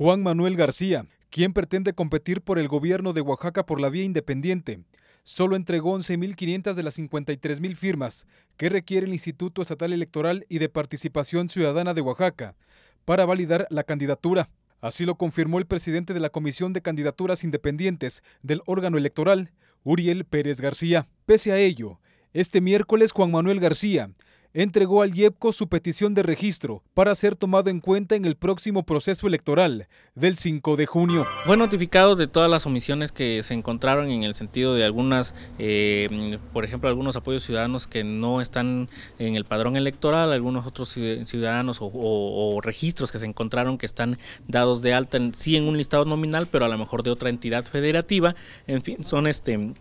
Juan Manuel García, quien pretende competir por el gobierno de Oaxaca por la vía independiente. Solo entregó 11.500 de las 53.000 firmas que requiere el Instituto Estatal Electoral y de Participación Ciudadana de Oaxaca para validar la candidatura. Así lo confirmó el presidente de la Comisión de Candidaturas Independientes del órgano electoral, Uriel Pérez García. Pese a ello, este miércoles Juan Manuel García entregó al IEPCO su petición de registro para ser tomado en cuenta en el próximo proceso electoral del 5 de junio. Fue notificado de todas las omisiones que se encontraron en el sentido de algunas, eh, por ejemplo, algunos apoyos ciudadanos que no están en el padrón electoral, algunos otros ciudadanos o, registros que se encontraron que están dados de alta, en, sí en un listado nominal, pero a lo mejor de otra entidad federativa. En fin, son este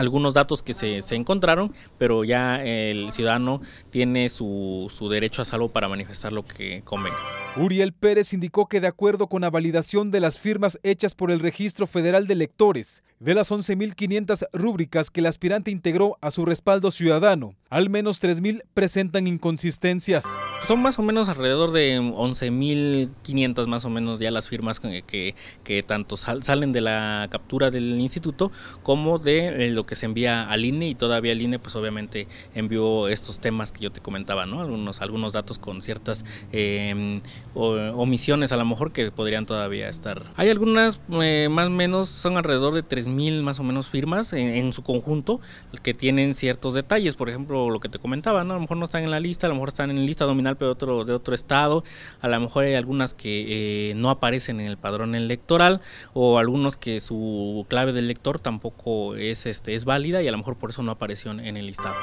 algunos datos que se, encontraron, pero ya el ciudadano tiene su, su derecho a salvo para manifestar lo que convenga. Uriel Pérez indicó que de acuerdo con la validación de las firmas hechas por el Registro Federal de Electores, de las 11.500 rúbricas que el aspirante integró a su respaldo ciudadano, al menos 3.000 presentan inconsistencias. Son más o menos alrededor de 11.500 más o menos ya las firmas que, que, tanto salen de la captura del instituto como de eh, lo que se envía al INE y todavía el INE pues obviamente envió estos temas que yo te comentaba, ¿no? Algunos, algunos datos con ciertas em, omisiones a lo mejor que podrían todavía estar. Hay algunas eh, más o menos son alrededor de 3.000 mil más o menos firmas en, su conjunto que tienen ciertos detalles, por ejemplo, lo que te comentaba, a lo mejor no están en la lista, a lo mejor están en lista nominal pero de otro, de otro estado, a lo mejor hay algunas que eh, no aparecen en el padrón electoral o algunos que su clave de elector tampoco es, este, es válida y a lo mejor por eso no apareció en el listado.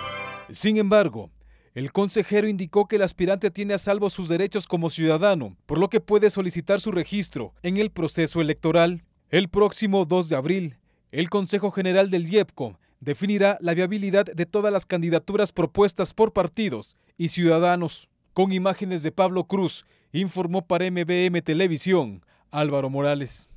Sin embargo, el consejero indicó que el aspirante tiene a salvo sus derechos como ciudadano, por lo que puede solicitar su registro en el proceso electoral. El próximo 2 de abril, el Consejo General del IEPCO definirá la viabilidad de todas las candidaturas propuestas por partidos y ciudadanos. Con imágenes de Pablo Cruz, informó para MBM Televisión Álvaro Morales.